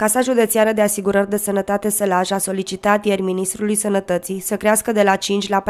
Casa Județeană de Asigurări de Sănătate Sălaj a solicitat ieri Ministrului Sănătății să crească de la 5 la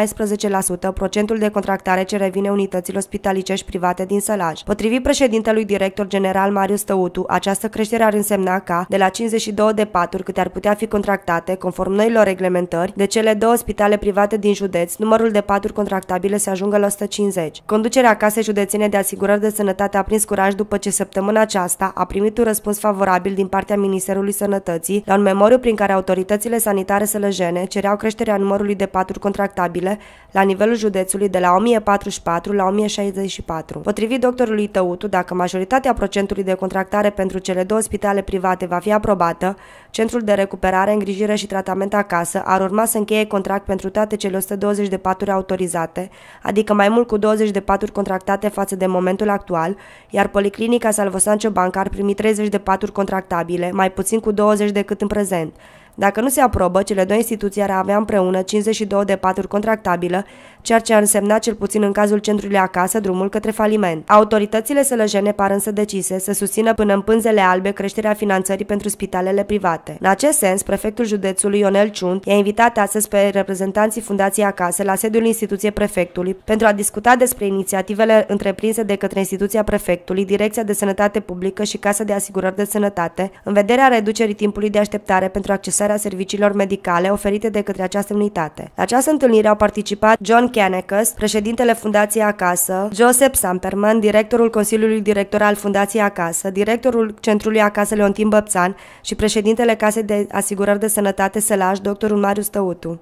14% procentul de contractare ce revine unităților spitalicești private din Sălaj. Potrivit președintelui director general Marius Tăutu, această creștere ar însemna ca de la 52 de paturi câte ar putea fi contractate, conform noilor reglementări, de cele două spitale private din județ, numărul de paturi contractabile se ajungă la 150. Conducerea Casei Județene de Asigurări de Sănătate a prins curaj după ce săptămâna aceasta a primit un răspuns favorabil din partea Ministerului Ministerului Sănătății la un memoriu prin care autoritățile sanitare sălăjene cereau creșterea numărului de paturi contractabile la nivelul județului de la 1044 la 1064. Potrivit doctorului Tăutu, dacă majoritatea procentului de contractare pentru cele două spitale private va fi aprobată, Centrul de Recuperare, Îngrijire și Tratament Acasă ar urma să încheie contract pentru toate cele 120 de paturi autorizate, adică mai mult cu 20 de paturi contractate față de momentul actual, iar Policlinica Sancio Banca ar primi 30 de paturi contractabile, mai puțin cu 20 decât în prezent. Dacă nu se aprobă, cele două instituții ar avea împreună 52 de paturi contractabilă, ceea ce ar însemna cel puțin în cazul centrului acasă drumul către faliment. Autoritățile sălăjene par însă decise să susțină până în pânzele albe creșterea finanțării pentru spitalele private. În acest sens, prefectul județului Ionel Ciunt i-a invitat astăzi pe reprezentanții Fundației Acasă la sediul instituției prefectului pentru a discuta despre inițiativele întreprinse de către instituția prefectului, Direcția de Sănătate Publică și Casa de Asigurări de Sănătate, în vederea reducerii timpului de așteptare pentru accesarea dezvoltarea serviciilor medicale oferite de către această unitate. La această întâlnire au participat John Kennecus, președintele Fundației Acasă, Joseph Samperman, directorul Consiliului Director al Fundației Acasă, directorul Centrului Acasă Leontin Băpțan și președintele Casei de Asigurări de Sănătate Sălaș, doctorul Marius Tăutu.